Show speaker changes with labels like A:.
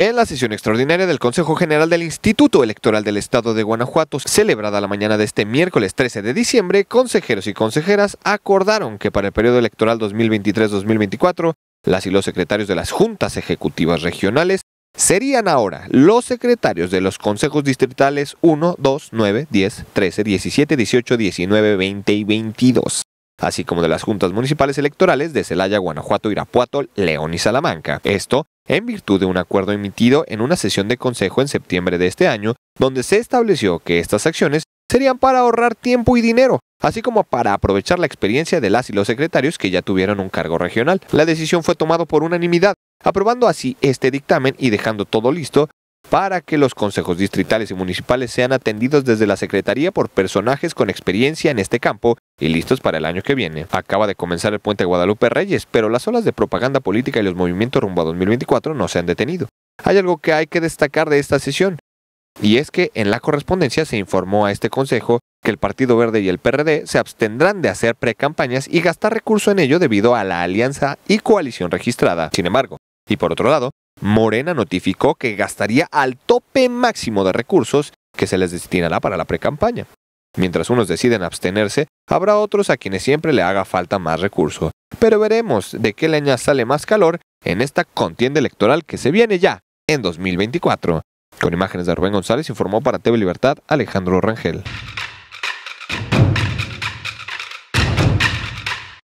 A: En la sesión extraordinaria del Consejo General del Instituto Electoral del Estado de Guanajuato, celebrada la mañana de este miércoles 13 de diciembre, consejeros y consejeras acordaron que para el periodo electoral 2023-2024, las y los secretarios de las juntas ejecutivas regionales serían ahora los secretarios de los consejos distritales 1, 2, 9, 10, 13, 17, 18, 19, 20 y 22 así como de las juntas municipales electorales de Celaya, Guanajuato, Irapuato, León y Salamanca. Esto en virtud de un acuerdo emitido en una sesión de consejo en septiembre de este año, donde se estableció que estas acciones serían para ahorrar tiempo y dinero, así como para aprovechar la experiencia de las y los secretarios que ya tuvieron un cargo regional. La decisión fue tomada por unanimidad, aprobando así este dictamen y dejando todo listo para que los consejos distritales y municipales sean atendidos desde la Secretaría por personajes con experiencia en este campo y listos para el año que viene. Acaba de comenzar el puente Guadalupe Reyes, pero las olas de propaganda política y los movimientos rumbo a 2024 no se han detenido. Hay algo que hay que destacar de esta sesión, y es que en la correspondencia se informó a este consejo que el Partido Verde y el PRD se abstendrán de hacer precampañas y gastar recurso en ello debido a la alianza y coalición registrada. Sin embargo, y por otro lado, Morena notificó que gastaría al tope máximo de recursos que se les destinará para la precampaña. Mientras unos deciden abstenerse, habrá otros a quienes siempre le haga falta más recurso. Pero veremos de qué leña sale más calor en esta contienda electoral que se viene ya en 2024. Con imágenes de Rubén González informó para TV Libertad Alejandro Rangel.